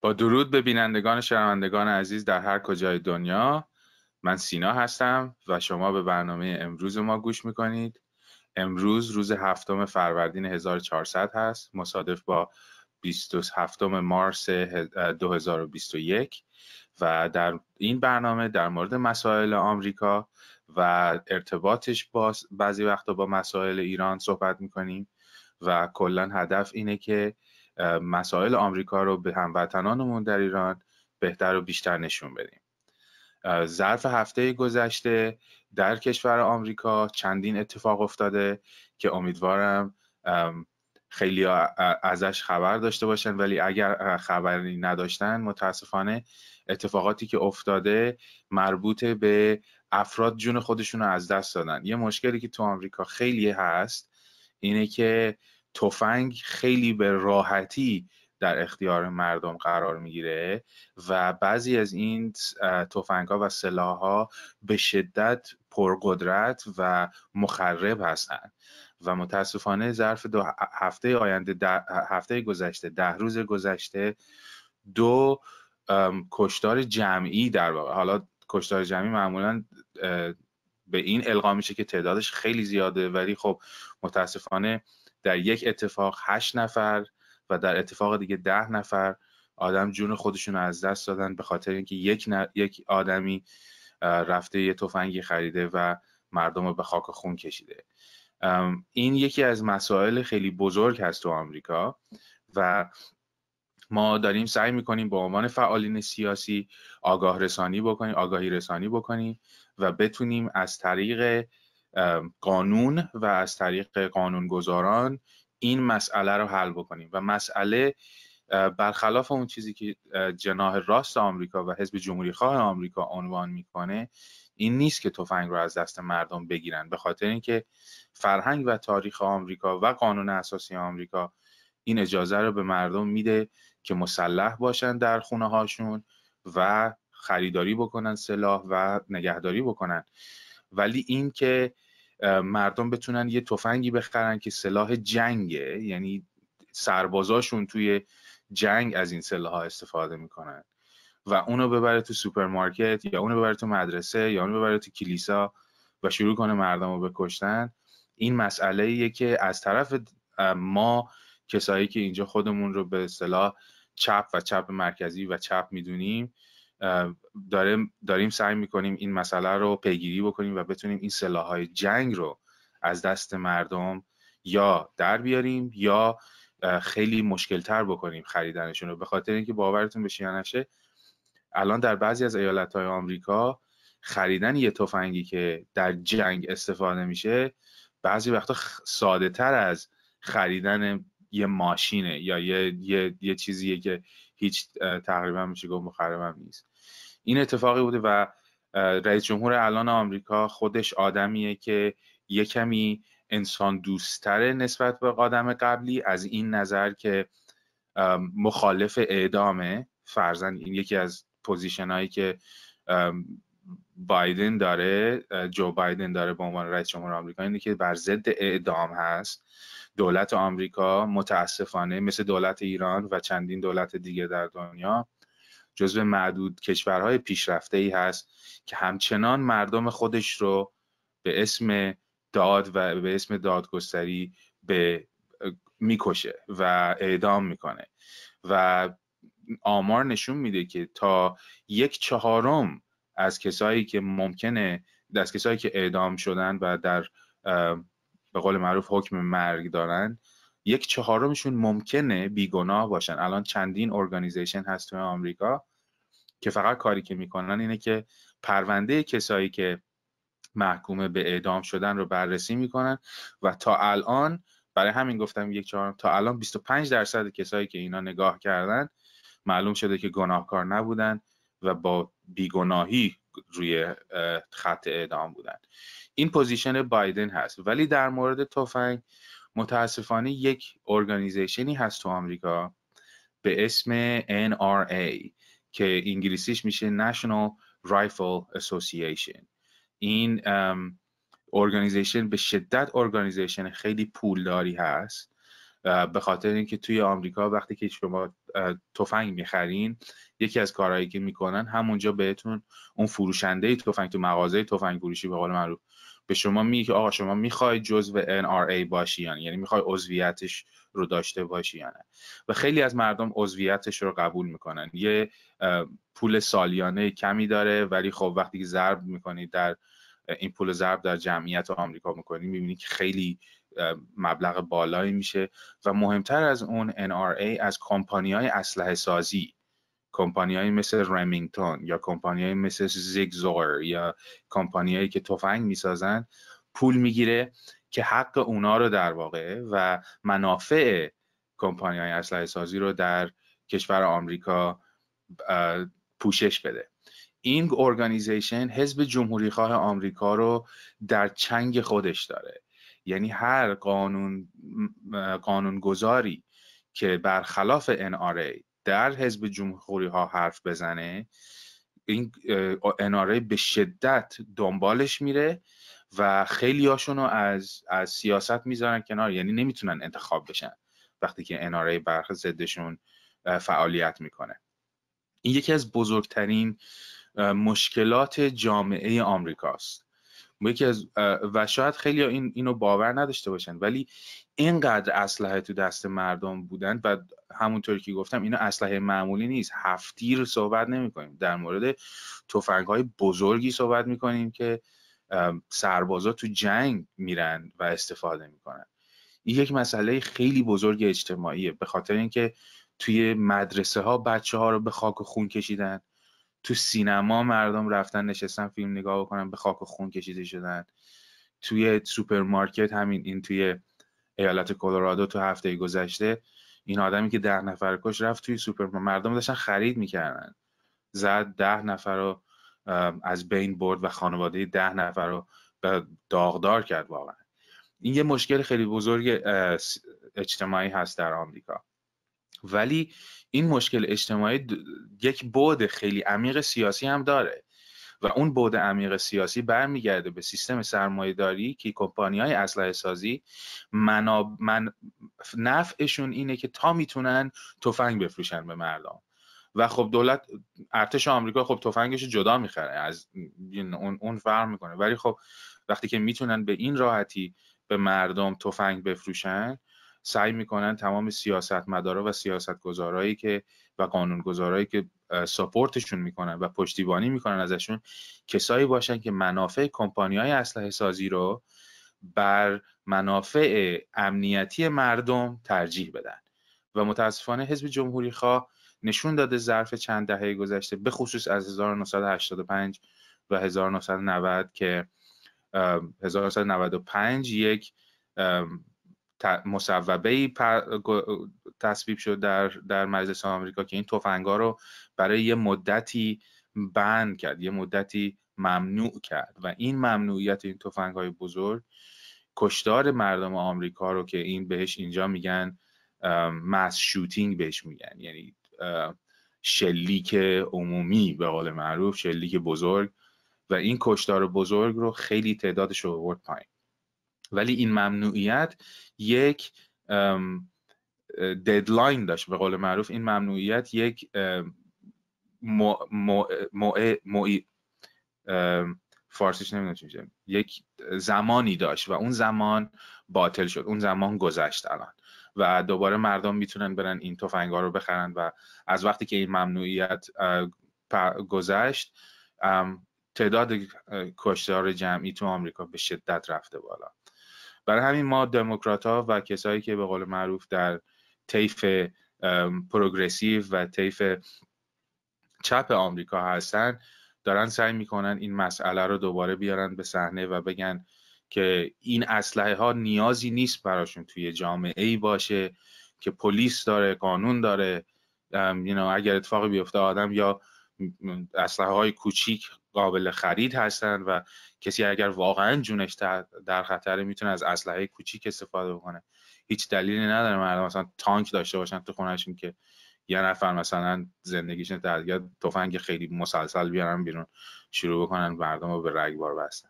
با درود به بینندگان شرمندگان عزیز در هر کجای دنیا من سینا هستم و شما به برنامه امروز ما گوش میکنید امروز روز هفتم فروردین 1400 هست مصادف با 27 مارس 2021 و در این برنامه در مورد مسائل آمریکا و ارتباطش با بعضی وقتا با مسائل ایران صحبت میکنیم و کلا هدف اینه که مسائل آمریکا رو به هموطنانمون در ایران بهتر و بیشتر نشون بدیم ظرف هفته گذشته در کشور آمریکا چندین اتفاق افتاده که امیدوارم خیلی ازش خبر داشته باشن ولی اگر خبری نداشتن متاسفانه اتفاقاتی که افتاده مربوط به افراد جون خودشون رو از دست دادن یه مشکلی که تو آمریکا خیلی هست اینه که تفنگ خیلی به راحتی در اختیار مردم قرار میگیره و بعضی از این تفنگ و سلاح ها به شدت پرقدرت و مخرب هستند و متاسفانه ظرف دو هفته آینده هفته گذشته ده روز گذشته دو کشتار جمعی در واقع حالا کشتار جمعی معمولا به این القا میشه که تعدادش خیلی زیاده ولی خب متاسفانه در یک اتفاق هشت نفر و در اتفاق دیگه ده نفر آدم جون خودشون رو از دست دادن به خاطر اینکه یک, یک آدمی رفته یه تفنگی خریده و مردم رو به خاک خون کشیده این یکی از مسائل خیلی بزرگ هست تو آمریکا و ما داریم سعی میکنیم به عنوان فعالین سیاسی آگاه رسانی بکنیم آگاهی رسانی بکنیم و بتونیم از طریق قانون و از طریق قانونگذاران این مسئله رو حل بکنیم و مسئله برخلاف اون چیزی که جناه راست آمریکا و حزب جمهوری خواه آمریکا عنوان میکنه این نیست که تفنگ رو از دست مردم بگیرن به خاطر اینکه فرهنگ و تاریخ آمریکا و قانون اساسی آمریکا این اجازه رو به مردم میده که مسلح باشن در خونه هاشون و خریداری بکنن سلاح و نگهداری بکنن ولی این که مردم بتونن یه تفنگی بخرن که سلاح جنگه یعنی سربازاشون توی جنگ از این سلاح ها استفاده میکنن و اونو ببره تو سوپرمارکت یا اونو ببره تو مدرسه یا اونو ببره تو کلیسا و شروع کنه مردم رو بکشتن این مسئله ایه که از طرف ما کسایی که اینجا خودمون رو به اصطلاح چپ و چپ مرکزی و چپ میدونیم داریم, داریم سعی میکنیم این مسئله رو پیگیری بکنیم و بتونیم این سلاحهای جنگ رو از دست مردم یا در بیاریم یا خیلی مشکلتر بکنیم خریدنشون رو به خاطر اینکه باورتون بشه یا الان در بعضی از ایالت های آمریکا خریدن یه تفنگی که در جنگ استفاده میشه بعضی وقتا ساده تر از خریدن یه ماشینه یا یه, یه،, یه چیزیه که هیچ تقریبا میشه گفت مخربم نیست این اتفاقی بوده و رئیس جمهور الان آمریکا خودش آدمیه که یه کمی انسان دوستتره نسبت به آدم قبلی از این نظر که مخالف اعدامه فرزن این یکی از پوزیشن هایی که بایدن داره جو بایدن داره به عنوان رئیس جمهور آمریکا اینه که بر ضد اعدام هست دولت آمریکا متاسفانه مثل دولت ایران و چندین دولت دیگه در دنیا جزو معدود کشورهای پیشرفته ای هست که همچنان مردم خودش رو به اسم داد و به اسم دادگستری به میکشه و اعدام میکنه و آمار نشون میده که تا یک چهارم از کسایی که ممکنه از کسایی که اعدام شدن و در به قول معروف حکم مرگ دارن یک چهارمشون ممکنه بیگناه باشن الان چندین ارگانیزیشن هست توی آمریکا که فقط کاری که میکنن اینه که پرونده کسایی که محکوم به اعدام شدن رو بررسی میکنن و تا الان برای همین گفتم یک چهارم تا الان 25 درصد کسایی که اینا نگاه کردن معلوم شده که گناهکار نبودن و با بیگناهی روی خط اعدام بودن این پوزیشن بایدن هست ولی در مورد تفنگ متاسفانه یک ارگانیزیشنی هست تو آمریکا به اسم NRA که انگلیسیش میشه National Rifle Association این ارگانیزیشن به شدت ارگانیزیشن خیلی پولداری هست به خاطر اینکه توی آمریکا وقتی که شما تفنگ میخرین یکی از کارهایی که میکنن همونجا بهتون اون فروشنده تفنگ تو مغازه تفنگ فروشی به قول معروف به شما میگه آقا شما میخوای جزو NRA باشی یعنی یعنی میخوای عضویتش رو داشته باشی یا نه و خیلی از مردم عضویتش رو قبول میکنن یه پول سالیانه کمی داره ولی خب وقتی که ضرب میکنی در این پول ضرب در جمعیت آمریکا میکنی میبینی که خیلی مبلغ بالایی میشه و مهمتر از اون NRA از کمپانی های اسلحه سازی های مثل رمینگتون یا های مثل زیگزور یا هایی که تفنگ میسازن پول میگیره که حق اونا رو در واقع و منافع کمپانی های اسلحه سازی رو در کشور آمریکا پوشش بده این ارگانیزیشن حزب جمهوری خواه آمریکا رو در چنگ خودش داره یعنی هر قانون قانونگذاری که برخلاف NRA در حزب جمهوری ها حرف بزنه این NRA به شدت دنبالش میره و خیلی رو از, از سیاست میذارن کنار یعنی نمیتونن انتخاب بشن وقتی که NRA برخ ضدشون فعالیت میکنه این یکی از بزرگترین مشکلات جامعه آمریکاست یکی از و شاید خیلی این اینو باور نداشته باشن ولی اینقدر اسلحه تو دست مردم بودن و همونطور که گفتم اینا اسلحه معمولی نیست هفتیر صحبت نمی کنیم در مورد تفنگ های بزرگی صحبت می کنیم که سربازا تو جنگ میرن و استفاده میکنن این یک مسئله خیلی بزرگ اجتماعیه به خاطر اینکه توی مدرسه ها بچه ها رو به خاک و خون کشیدن تو سینما مردم رفتن نشستن فیلم نگاه بکنن به خاک و خون کشیده شدن توی سوپرمارکت همین این توی ایالت کلرادو تو هفته گذشته این آدمی که ده نفر کش رفت توی سوپرمارکت مردم داشتن خرید میکردن زد ده نفر رو از بین برد و خانواده ده نفر رو به داغدار کرد واقعا این یه مشکل خیلی بزرگ اجتماعی هست در آمریکا ولی این مشکل اجتماعی یک بعد خیلی عمیق سیاسی هم داره و اون بعد عمیق سیاسی برمیگرده به سیستم داری که کمپانی های اسلحه سازی مناب... من... نفعشون اینه که تا میتونن تفنگ بفروشن به مردم و خب دولت ارتش آمریکا خب تفنگش جدا میخره از اون اون فرق میکنه ولی خب وقتی که میتونن به این راحتی به مردم تفنگ بفروشن سعی میکنن تمام مدارا و گذارایی که و قانونگذارایی که سپورتشون میکنن و پشتیبانی میکنن ازشون کسایی باشن که منافع کمپانی های اسلحه سازی رو بر منافع امنیتی مردم ترجیح بدن و متاسفانه حزب جمهوری خواه نشون داده ظرف چند دهه گذشته به خصوص از 1985 و 1990 که 1995 یک مصوبه تصویب شد در, در مجلس آمریکا که این تفنگا رو برای یه مدتی بند کرد یه مدتی ممنوع کرد و این ممنوعیت این تفنگ های بزرگ کشتار مردم آمریکا رو که این بهش اینجا میگن مس شوتینگ بهش میگن یعنی شلیک عمومی به قول معروف شلیک بزرگ و این کشتار بزرگ رو خیلی تعدادش رو آورد پایین ولی این ممنوعیت یک ددلاین داشت به قول معروف این ممنوعیت یک مو مو فارسیش نمیدونم یک زمانی داشت و اون زمان باطل شد اون زمان گذشت الان و دوباره مردم میتونن برن این تفنگ ها رو بخرن و از وقتی که این ممنوعیت گذشت تعداد کشتار جمعی تو آمریکا به شدت رفته بالا برای همین ما دموکرات ها و کسایی که به قول معروف در طیف پروگرسیو و طیف چپ آمریکا هستن دارن سعی میکنن این مسئله رو دوباره بیارن به صحنه و بگن که این اسلحه ها نیازی نیست براشون توی جامعه ای باشه که پلیس داره قانون داره اگر اتفاقی بیفته آدم یا اسلحه های کوچیک قابل خرید هستن و کسی اگر واقعا جونش در خطره میتونه از اسلحه کوچیک استفاده بکنه هیچ دلیلی نداره مردم مثلا تانک داشته باشن تو خونهشون که یه نفر مثلا زندگیشون در یا تفنگ خیلی مسلسل بیارن بیرون شروع بکنن مردم رو به رگبار بستن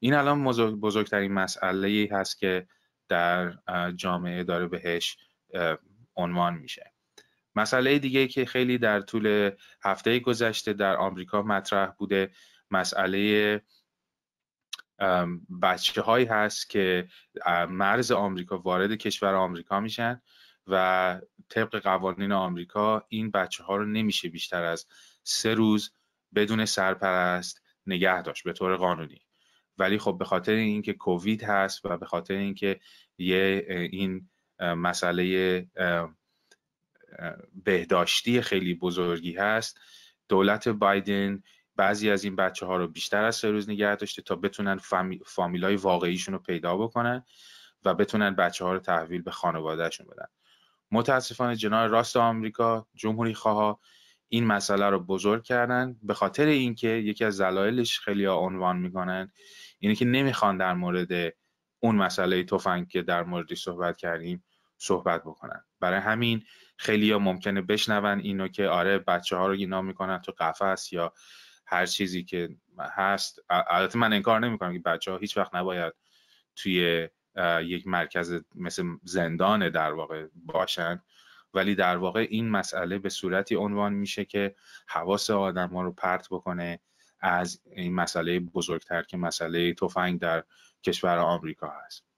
این الان بزرگترین مسئله ای هست که در جامعه داره بهش عنوان میشه مسئله دیگه که خیلی در طول هفته گذشته در آمریکا مطرح بوده مسئله بچه هایی هست که مرز آمریکا وارد کشور آمریکا میشن و طبق قوانین آمریکا این بچه ها رو نمیشه بیشتر از سه روز بدون سرپرست نگه داشت به طور قانونی ولی خب به خاطر اینکه کووید هست و به خاطر اینکه یه این مسئله بهداشتی خیلی بزرگی هست دولت بایدن بعضی از این بچه ها رو بیشتر از سه روز نگه داشته تا بتونن فامیل فامیلای واقعیشون رو پیدا بکنن و بتونن بچه ها رو تحویل به خانوادهشون بدن متاسفانه جنای راست آمریکا جمهوری خواه این مسئله رو بزرگ کردن به خاطر اینکه یکی از دلایلش خیلی ها عنوان میکنن اینه که نمیخوان در مورد اون مسئله تفنگ که در موردش صحبت کردیم صحبت بکنن برای همین خیلی ها ممکنه بشنون اینو که آره بچه ها رو اینا میکنن تو قفس یا هر چیزی که هست البته من انکار نمیکنم که بچه ها هیچ وقت نباید توی یک مرکز مثل زندان در واقع باشن ولی در واقع این مسئله به صورتی عنوان میشه که حواس آدم ها رو پرت بکنه از این مسئله بزرگتر که مسئله تفنگ در کشور آمریکا هست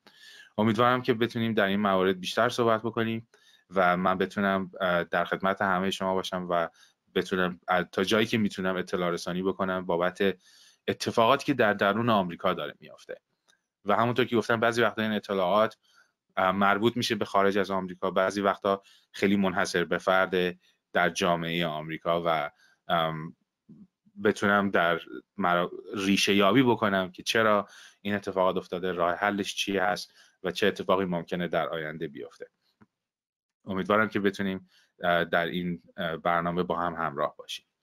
امیدوارم که بتونیم در این موارد بیشتر صحبت بکنیم و من بتونم در خدمت همه شما باشم و بتونم تا جایی که میتونم اطلاع رسانی بکنم بابت اتفاقاتی که در درون آمریکا داره میافته و همونطور که گفتم بعضی وقتا این اطلاعات مربوط میشه به خارج از آمریکا بعضی وقتا خیلی منحصر به فرد در جامعه آمریکا و بتونم در ریشه یابی بکنم که چرا این اتفاقات افتاده راه حلش چی هست و چه اتفاقی ممکنه در آینده بیفته امیدوارم که بتونیم در این برنامه با هم همراه باشیم